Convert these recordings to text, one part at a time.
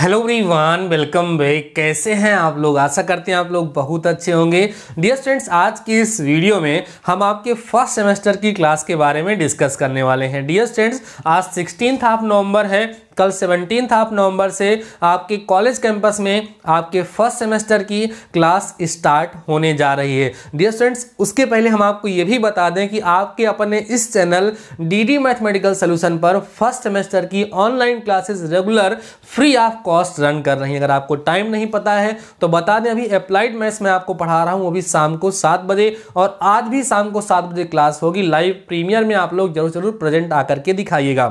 hello everyone welcome back कैसे हैं आप लोग आशा करते हैं आप लोग बहुत अच्छे होंगे डियर स्टूडेंट्स आज की इस वीडियो में हम आपके फर्स्ट सेमेस्टर की क्लास के बारे में डिस्कस करने वाले हैं डियर स्टूडेंट्स आज सिक्सटीन ऑफ नवंबर है कल सेवनटीन आप नवंबर से आपके कॉलेज कैंपस में आपके फर्स्ट सेमेस्टर की क्लास स्टार्ट होने जा रही है डियर स्टूडेंट्स उसके पहले हम आपको ये भी बता दें कि आपके अपने इस चैनल डीडी मैथमेटिकल सोल्यूशन पर फर्स्ट सेमेस्टर की online classes regular free of cost run कर रही हैं अगर आपको टाइम नहीं पता है तो बता दें अभी अप्लाइड मैथ्स में आपको पढ़ा रहा हूँ वो भी शाम को सात बजे और आज भी शाम को सात बजे क्लास होगी लाइव प्रीमियर में आप लोग जरूर जरूर प्रेजेंट आकर के दिखाइएगा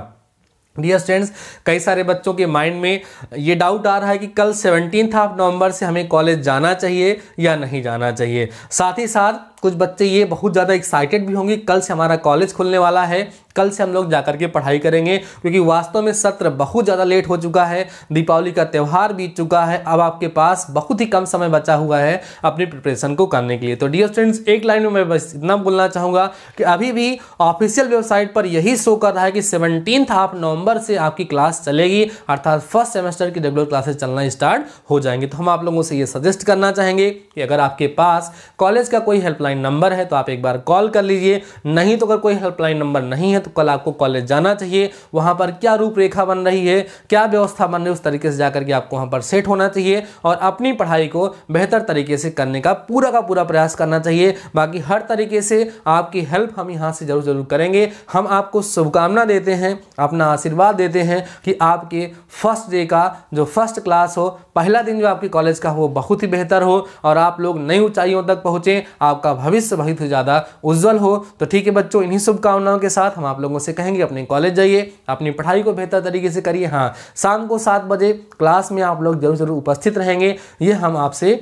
डियर स्टूडेंट्स कई सारे बच्चों के माइंड में ये डाउट आ रहा है कि कल सेवनटीन ऑफ नवंबर से हमें कॉलेज जाना चाहिए या नहीं जाना चाहिए साथ ही साथ कुछ बच्चे ये बहुत ज़्यादा एक्साइटेड भी होंगे कल से हमारा कॉलेज खुलने वाला है कल से हम लोग जाकर के पढ़ाई करेंगे क्योंकि वास्तव में सत्र बहुत ज़्यादा लेट हो चुका है दीपावली का त्यौहार बीत चुका है अब आपके पास बहुत ही कम समय बचा हुआ है अपनी प्रिपरेशन को करने के लिए तो डियर स्टूडेंट्स एक लाइन में मैं बस इतना बोलना चाहूँगा कि अभी भी ऑफिशियल वेबसाइट पर यही शो कर रहा है कि सेवनटीन हाफ नवंबर से आपकी क्लास चलेगी अर्थात फर्स्ट सेमेस्टर की रेगुलर क्लासेस चलना स्टार्ट हो जाएंगे तो हम आप लोगों से ये सजेस्ट करना चाहेंगे कि अगर आपके पास कॉलेज का कोई हेल्पलाइन हेल्पलाइन नंबर है तो आप एक बार कॉल कर लीजिए नहीं तो अगर कोई हेल्पलाइन नंबर नहीं है तो कल आपको कॉलेज जाना चाहिए वहाँ पर क्या रूपरेखा बन रही है क्या व्यवस्था बन रही है उस तरीके से जाकर के आपको वहां पर सेट होना चाहिए और अपनी पढ़ाई को बेहतर तरीके से करने का पूरा का पूरा प्रयास करना चाहिए बाकी हर तरीके से आपकी हेल्प हम यहाँ से ज़रूर ज़रूर करेंगे हम आपको शुभकामना देते हैं अपना आशीर्वाद देते हैं कि आपके फर्स्ट डे का जो फर्स्ट क्लास हो पहला दिन जो आपके कॉलेज का हो बहुत ही बेहतर हो और आप लोग नई ऊंचाइयों तक पहुंचे आपका भविष्य बहुत ही ज़्यादा उज्जवल हो तो ठीक है बच्चों इन्हीं शुभकामनाओं के साथ हम आप लोगों से कहेंगे अपने कॉलेज जाइए अपनी पढ़ाई को बेहतर तरीके से करिए हाँ शाम को सात बजे क्लास में आप लोग जरूर जरूर उपस्थित रहेंगे ये हम आपसे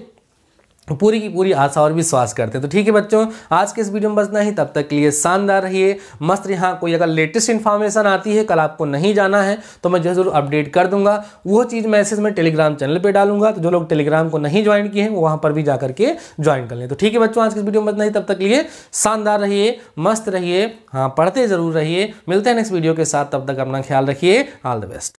पूरी की पूरी आशा और विश्वास करते हैं तो ठीक है बच्चों आज के इस वीडियो में बस नहीं तब तक के लिए शानदार रहिए मस्त यहाँ कोई अगर लेटेस्ट इन्फॉर्मेशन आती है कल आपको नहीं जाना है तो मैं जो है जरूर अपडेट कर दूंगा वो चीज़ मैसेज मैं टेलीग्राम चैनल पर डालूंगा तो जो लोग टेलीग्राम को नहीं ज्वाइन किए हैं वो वहाँ पर भी जा करके ज्वाइन कर लें तो ठीक है बच्चों आज के इस वीडियो में बस नहीं तब तक लिए शानदार रहिए मस्त रहिए हाँ पढ़ते ज़रूर रहिए मिलते हैं नेक्स्ट वीडियो के साथ तब तक अपना ख्याल रखिए ऑल द बेस्ट